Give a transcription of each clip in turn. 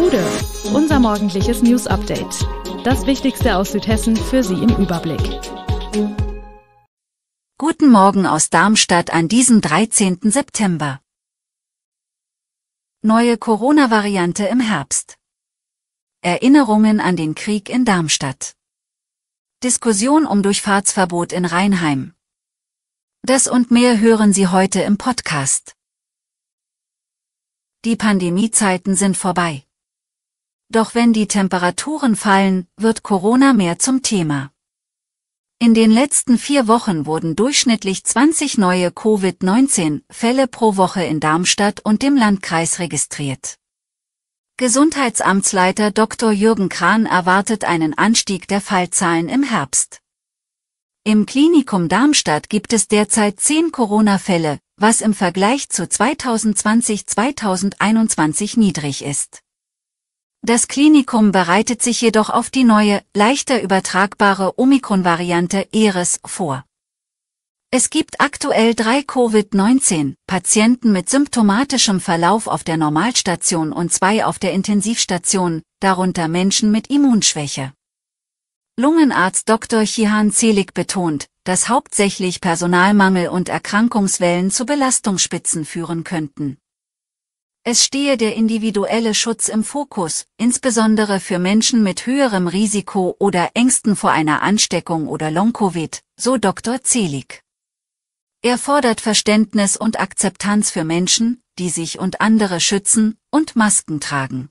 Hude, unser morgendliches News Update. Das Wichtigste aus Südhessen für Sie im Überblick. Guten Morgen aus Darmstadt an diesem 13. September. Neue Corona-Variante im Herbst. Erinnerungen an den Krieg in Darmstadt. Diskussion um Durchfahrtsverbot in Rheinheim. Das und mehr hören Sie heute im Podcast. Die Pandemiezeiten sind vorbei. Doch wenn die Temperaturen fallen, wird Corona mehr zum Thema. In den letzten vier Wochen wurden durchschnittlich 20 neue Covid-19-Fälle pro Woche in Darmstadt und dem Landkreis registriert. Gesundheitsamtsleiter Dr. Jürgen Kran erwartet einen Anstieg der Fallzahlen im Herbst. Im Klinikum Darmstadt gibt es derzeit 10 Corona-Fälle, was im Vergleich zu 2020-2021 niedrig ist. Das Klinikum bereitet sich jedoch auf die neue, leichter übertragbare Omikron-Variante ERES vor. Es gibt aktuell drei Covid-19-Patienten mit symptomatischem Verlauf auf der Normalstation und zwei auf der Intensivstation, darunter Menschen mit Immunschwäche. Lungenarzt Dr. Chihan Zelig betont, dass hauptsächlich Personalmangel und Erkrankungswellen zu Belastungsspitzen führen könnten. Es stehe der individuelle Schutz im Fokus, insbesondere für Menschen mit höherem Risiko oder Ängsten vor einer Ansteckung oder Long-Covid, so Dr. Zelig. Er fordert Verständnis und Akzeptanz für Menschen, die sich und andere schützen und Masken tragen.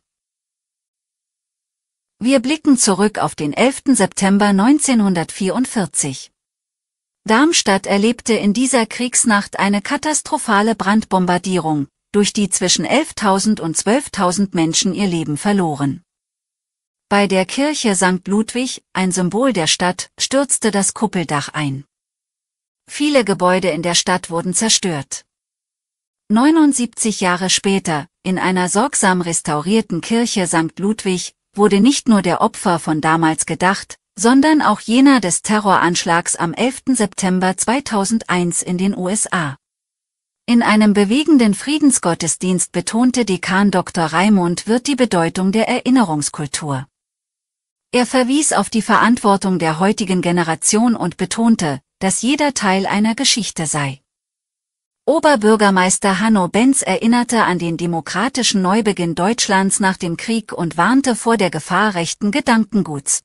Wir blicken zurück auf den 11. September 1944. Darmstadt erlebte in dieser Kriegsnacht eine katastrophale Brandbombardierung, durch die zwischen 11.000 und 12.000 Menschen ihr Leben verloren. Bei der Kirche St. Ludwig, ein Symbol der Stadt, stürzte das Kuppeldach ein. Viele Gebäude in der Stadt wurden zerstört. 79 Jahre später, in einer sorgsam restaurierten Kirche St. Ludwig, wurde nicht nur der Opfer von damals gedacht, sondern auch jener des Terroranschlags am 11. September 2001 in den USA. In einem bewegenden Friedensgottesdienst betonte Dekan Dr. Raimund wird die Bedeutung der Erinnerungskultur. Er verwies auf die Verantwortung der heutigen Generation und betonte, dass jeder Teil einer Geschichte sei. Oberbürgermeister Hanno Benz erinnerte an den demokratischen Neubeginn Deutschlands nach dem Krieg und warnte vor der Gefahr rechten Gedankenguts.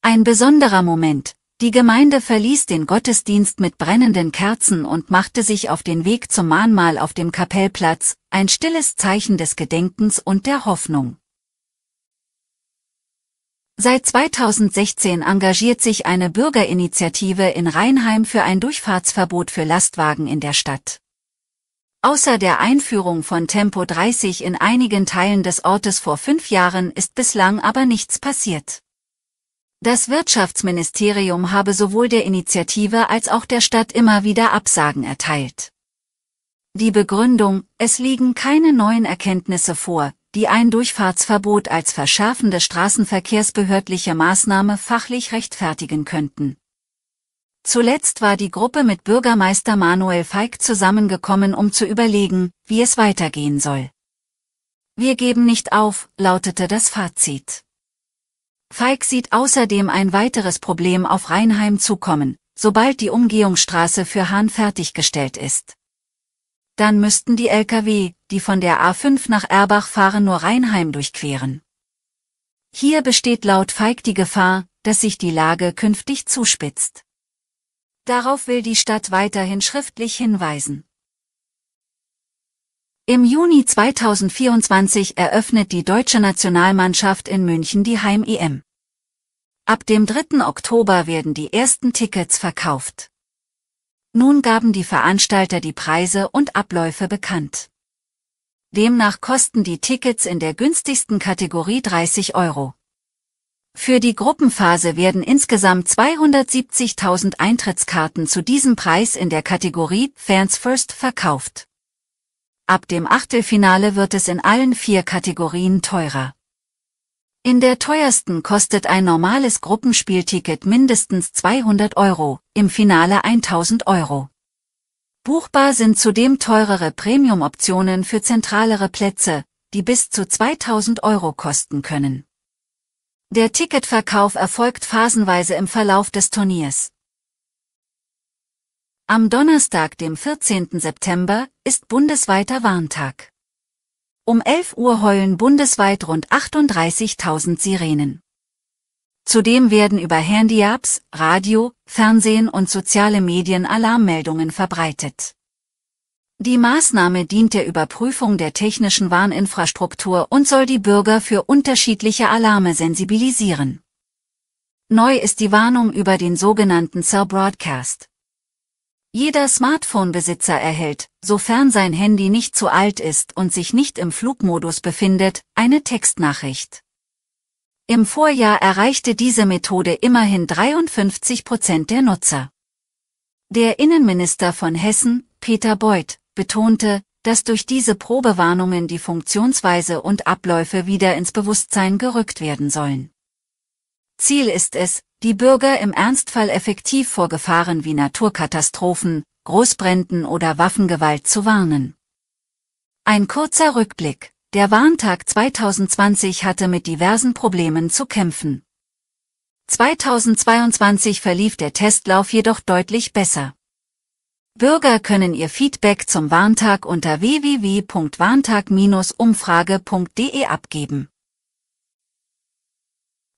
Ein besonderer Moment, die Gemeinde verließ den Gottesdienst mit brennenden Kerzen und machte sich auf den Weg zum Mahnmal auf dem Kapellplatz, ein stilles Zeichen des Gedenkens und der Hoffnung. Seit 2016 engagiert sich eine Bürgerinitiative in Rheinheim für ein Durchfahrtsverbot für Lastwagen in der Stadt. Außer der Einführung von Tempo 30 in einigen Teilen des Ortes vor fünf Jahren ist bislang aber nichts passiert. Das Wirtschaftsministerium habe sowohl der Initiative als auch der Stadt immer wieder Absagen erteilt. Die Begründung, es liegen keine neuen Erkenntnisse vor, die ein Durchfahrtsverbot als verschärfende straßenverkehrsbehördliche Maßnahme fachlich rechtfertigen könnten. Zuletzt war die Gruppe mit Bürgermeister Manuel Feig zusammengekommen, um zu überlegen, wie es weitergehen soll. Wir geben nicht auf, lautete das Fazit. Feig sieht außerdem ein weiteres Problem auf Rheinheim zukommen, sobald die Umgehungsstraße für Hahn fertiggestellt ist. Dann müssten die Lkw, die von der A5 nach Erbach fahren, nur Rheinheim durchqueren. Hier besteht laut Feig die Gefahr, dass sich die Lage künftig zuspitzt. Darauf will die Stadt weiterhin schriftlich hinweisen. Im Juni 2024 eröffnet die deutsche Nationalmannschaft in München die Heim-EM. Ab dem 3. Oktober werden die ersten Tickets verkauft. Nun gaben die Veranstalter die Preise und Abläufe bekannt. Demnach kosten die Tickets in der günstigsten Kategorie 30 Euro. Für die Gruppenphase werden insgesamt 270.000 Eintrittskarten zu diesem Preis in der Kategorie Fans First verkauft. Ab dem Achtelfinale wird es in allen vier Kategorien teurer. In der teuersten kostet ein normales Gruppenspielticket mindestens 200 Euro, im Finale 1000 Euro. Buchbar sind zudem teurere Premium-Optionen für zentralere Plätze, die bis zu 2000 Euro kosten können. Der Ticketverkauf erfolgt phasenweise im Verlauf des Turniers. Am Donnerstag, dem 14. September, ist bundesweiter Warntag. Um 11 Uhr heulen bundesweit rund 38.000 Sirenen. Zudem werden über Handy-Apps, Radio, Fernsehen und soziale Medien Alarmmeldungen verbreitet. Die Maßnahme dient der Überprüfung der technischen Warninfrastruktur und soll die Bürger für unterschiedliche Alarme sensibilisieren. Neu ist die Warnung über den sogenannten Cell Broadcast. Jeder Smartphone-Besitzer erhält, sofern sein Handy nicht zu alt ist und sich nicht im Flugmodus befindet, eine Textnachricht. Im Vorjahr erreichte diese Methode immerhin 53 Prozent der Nutzer. Der Innenminister von Hessen, Peter Beuth, betonte, dass durch diese Probewarnungen die Funktionsweise und Abläufe wieder ins Bewusstsein gerückt werden sollen. Ziel ist es, die Bürger im Ernstfall effektiv vor Gefahren wie Naturkatastrophen, Großbränden oder Waffengewalt zu warnen. Ein kurzer Rückblick. Der Warntag 2020 hatte mit diversen Problemen zu kämpfen. 2022 verlief der Testlauf jedoch deutlich besser. Bürger können ihr Feedback zum Warntag unter www.warntag-umfrage.de abgeben.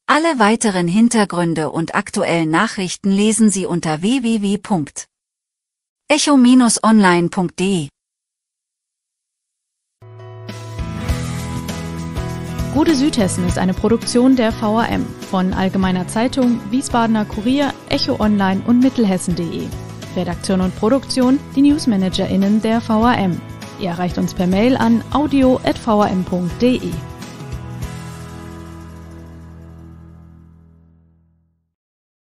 Alle weiteren Hintergründe und aktuellen Nachrichten lesen Sie unter www.echo-online.de. Gute Südhessen ist eine Produktion der VRM von Allgemeiner Zeitung, Wiesbadener Kurier, Echo Online und Mittelhessen.de. Redaktion und Produktion, die NewsmanagerInnen der VRM. Ihr erreicht uns per Mail an audio.vrm.de.